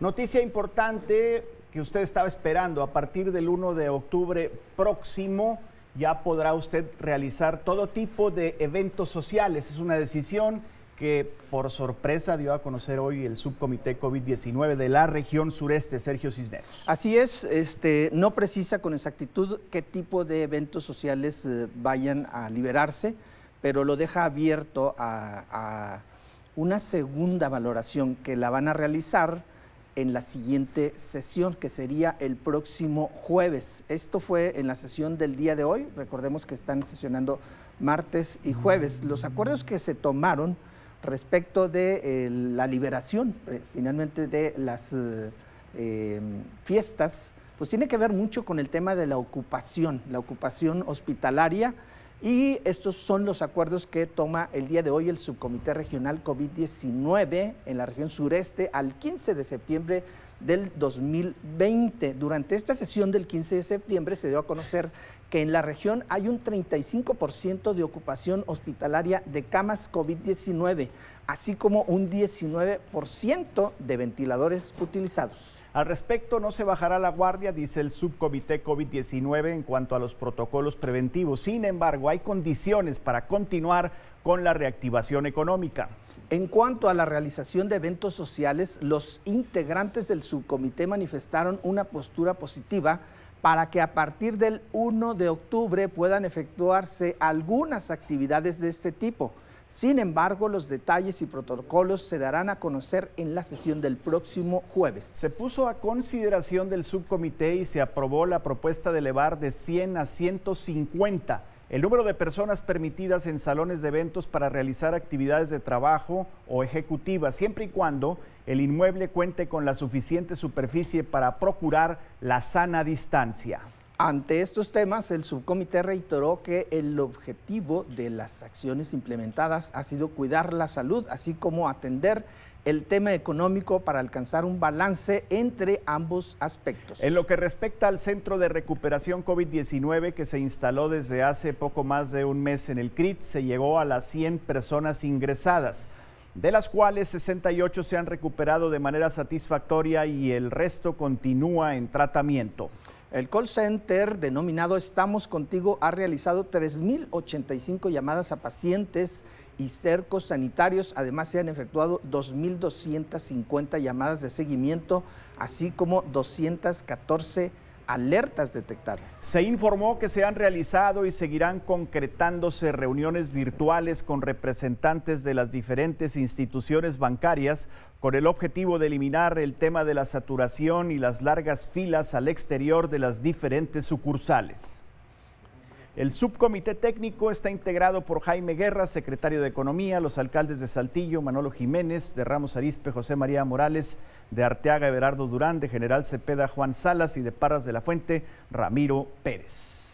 Noticia importante que usted estaba esperando. A partir del 1 de octubre próximo ya podrá usted realizar todo tipo de eventos sociales. Es una decisión que por sorpresa dio a conocer hoy el subcomité COVID-19 de la región sureste, Sergio Cisneros. Así es, este, no precisa con exactitud qué tipo de eventos sociales eh, vayan a liberarse, pero lo deja abierto a una segunda valoración que la van a realizar en la siguiente sesión, que sería el próximo jueves. Esto fue en la sesión del día de hoy. Recordemos que están sesionando martes y jueves. Los acuerdos que se tomaron respecto de eh, la liberación, eh, finalmente, de las eh, em, fiestas, pues tiene que ver mucho con el tema de la ocupación, la ocupación hospitalaria y estos son los acuerdos que toma el día de hoy el Subcomité Regional COVID-19 en la región sureste al 15 de septiembre del 2020. Durante esta sesión del 15 de septiembre se dio a conocer que en la región hay un 35% de ocupación hospitalaria de camas COVID-19, así como un 19% de ventiladores utilizados. Al respecto, no se bajará la guardia, dice el subcomité COVID-19 en cuanto a los protocolos preventivos. Sin embargo, hay condiciones para continuar con la reactivación económica. En cuanto a la realización de eventos sociales, los integrantes del subcomité manifestaron una postura positiva para que a partir del 1 de octubre puedan efectuarse algunas actividades de este tipo. Sin embargo, los detalles y protocolos se darán a conocer en la sesión del próximo jueves. Se puso a consideración del subcomité y se aprobó la propuesta de elevar de 100 a 150 el número de personas permitidas en salones de eventos para realizar actividades de trabajo o ejecutivas, siempre y cuando el inmueble cuente con la suficiente superficie para procurar la sana distancia. Ante estos temas, el subcomité reiteró que el objetivo de las acciones implementadas ha sido cuidar la salud, así como atender el tema económico para alcanzar un balance entre ambos aspectos. En lo que respecta al Centro de Recuperación COVID-19 que se instaló desde hace poco más de un mes en el CRIT, se llegó a las 100 personas ingresadas de las cuales 68 se han recuperado de manera satisfactoria y el resto continúa en tratamiento. El call center denominado Estamos Contigo ha realizado 3.085 llamadas a pacientes y cercos sanitarios. Además, se han efectuado 2.250 llamadas de seguimiento, así como 214 llamadas alertas detectadas. Se informó que se han realizado y seguirán concretándose reuniones virtuales con representantes de las diferentes instituciones bancarias con el objetivo de eliminar el tema de la saturación y las largas filas al exterior de las diferentes sucursales. El subcomité técnico está integrado por Jaime Guerra, secretario de Economía, los alcaldes de Saltillo, Manolo Jiménez, de Ramos Arispe, José María Morales, de Arteaga, Everardo Durán, de General Cepeda, Juan Salas y de Parras de la Fuente, Ramiro Pérez.